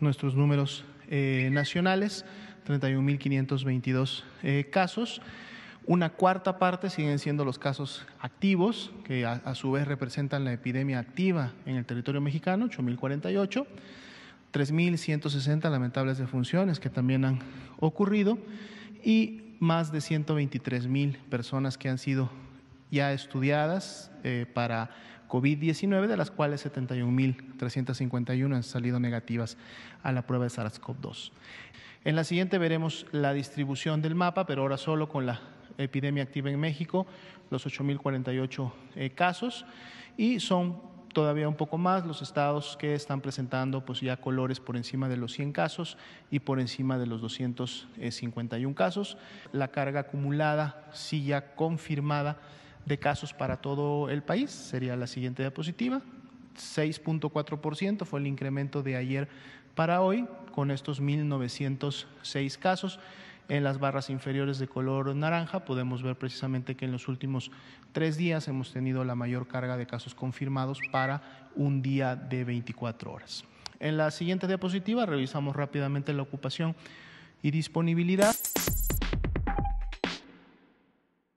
nuestros números eh, nacionales, 31.522 eh, casos. Una cuarta parte siguen siendo los casos activos, que a, su vez representan la epidemia activa en el territorio mexicano, 8.048. 3.160 lamentables defunciones que también han ocurrido y más de 123.000 personas que han sido ya estudiadas eh, para COVID-19, de las cuales 71.351 han salido negativas a la prueba de SARS-CoV-2. En la siguiente veremos la distribución del mapa, pero ahora solo con la epidemia activa en México, los 8.048 eh, casos, y son todavía un poco más los estados que están presentando pues ya colores por encima de los 100 casos y por encima de los 251 casos. La carga acumulada, sí ya confirmada, de casos para todo el país, sería la siguiente diapositiva. 6.4% fue el incremento de ayer para hoy, con estos 1.906 casos. En las barras inferiores de color naranja podemos ver precisamente que en los últimos tres días hemos tenido la mayor carga de casos confirmados para un día de 24 horas. En la siguiente diapositiva revisamos rápidamente la ocupación y disponibilidad.